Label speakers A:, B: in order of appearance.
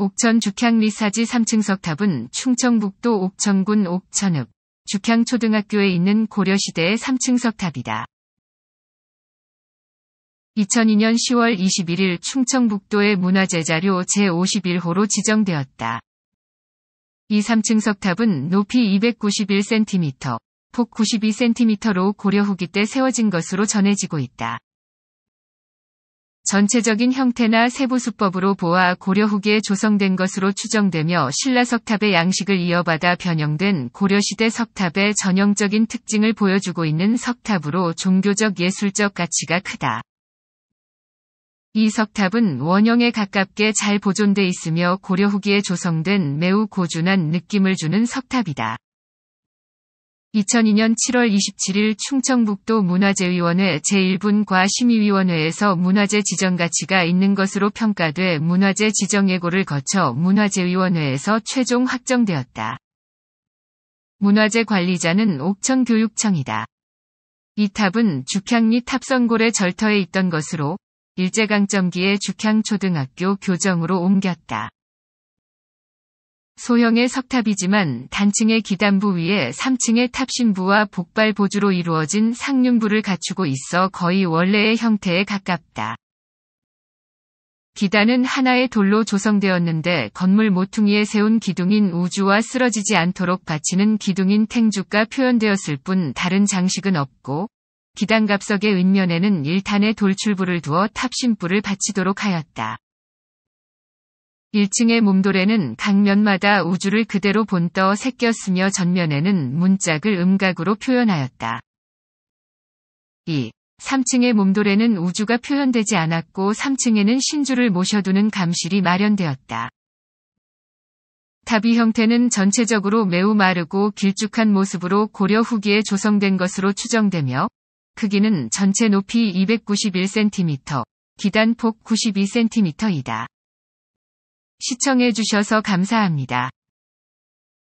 A: 옥천 죽향 리사지 3층석 탑은 충청북도 옥천군 옥천읍 죽향초등학교에 있는 고려시대의 3층석 탑이다. 2002년 10월 21일 충청북도의 문화재자료 제51호로 지정되었다. 이 3층석 탑은 높이 291cm, 폭 92cm로 고려 후기 때 세워진 것으로 전해지고 있다. 전체적인 형태나 세부 수법으로 보아 고려 후기에 조성된 것으로 추정되며 신라 석탑의 양식을 이어받아 변형된 고려시대 석탑의 전형적인 특징을 보여주고 있는 석탑으로 종교적 예술적 가치가 크다. 이 석탑은 원형에 가깝게 잘 보존돼 있으며 고려 후기에 조성된 매우 고준한 느낌을 주는 석탑이다. 2002년 7월 27일 충청북도 문화재위원회 제1분과 심의위원회에서 문화재 지정 가치가 있는 것으로 평가돼 문화재 지정 예고를 거쳐 문화재위원회에서 최종 확정되었다. 문화재 관리자는 옥천교육청이다. 이 탑은 죽향리 탑선골의 절터에 있던 것으로 일제강점기에 죽향초등학교 교정으로 옮겼다. 소형의 석탑이지만 단층의 기단부 위에 3층의 탑신부와 복발 보주로 이루어진 상륜부를 갖추고 있어 거의 원래의 형태에 가깝다. 기단은 하나의 돌로 조성되었는데 건물 모퉁이에 세운 기둥인 우주와 쓰러지지 않도록 받치는 기둥인 탱주가 표현되었을 뿐 다른 장식은 없고 기단갑석의 윗면에는 1탄의 돌출부를 두어 탑신부를 받치도록 하였다. 1층의 몸돌에는 각면마다 우주를 그대로 본떠 새겼으며 전면에는 문짝을 음각으로 표현하였다. 2. 3층의 몸돌에는 우주가 표현되지 않았고 3층에는 신주를 모셔두는 감실이 마련되었다. 다비 형태는 전체적으로 매우 마르고 길쭉한 모습으로 고려 후기에 조성된 것으로 추정되며 크기는 전체 높이 291cm, 기단폭 92cm이다. 시청해주셔서 감사합니다.